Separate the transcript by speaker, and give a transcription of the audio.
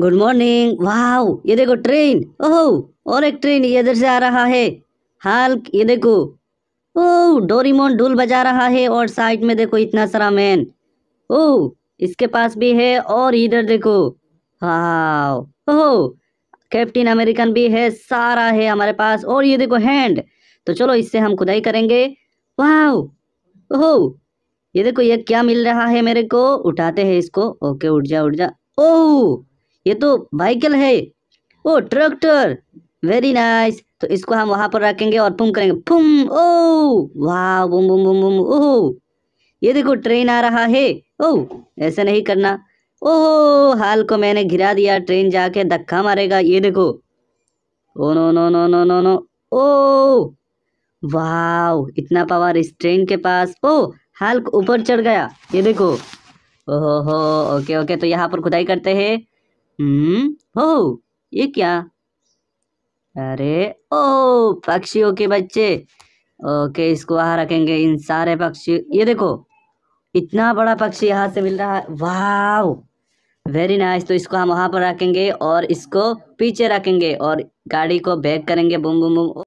Speaker 1: good morning वाह ये देखो ट्रेन ओहो oh, और एक ट्रेन इधर से आ रहा है हाल ये देखो ओह oh, डोरीमोन ढोल बजा रहा है और साइड में देखो इतना सारा मैन ओह oh, इसके पास भी है और इधर देखो वाह ओह कैप्टन अमेरिकन भी है सारा है हमारे पास और ये देखो हैंड तो चलो इससे हम खुदाई करेंगे वाह ओह ये देखो ये क्या मिल रहा है मेरे को उठाते हैं इसको ओके उठ जा उठ जा ओह ये तो वाइकल है ओ ट्रैक्टर वेरी नाइस तो इसको हम वहां पर रखेंगे और पुम करेंगे पुम ओ वाह बुम बुम बुम बुम ओह ये देखो ट्रेन आ रहा है ओ ऐसा नहीं करना ओह हाल को मैंने घिरा दिया ट्रेन जाके धक्का मारेगा ये देखो oh no no no no no no oh वाह इतना पावर इस ट्रेन के पास ओ हाल ऊपर चढ़ गया ये देखो ओहो हो ओके ओके तो यहाँ पर खुदाई करते हैं हम्म हो ये क्या अरे ओ पक्षियों के बच्चे ओके इसको वहां रखेंगे इन सारे पक्षी ये देखो इतना बड़ा पक्षी यहाँ से मिल रहा है वाह वेरी नाइस तो इसको हम वहां पर रखेंगे और इसको पीछे रखेंगे और गाड़ी को बैक करेंगे बुम बुम बुम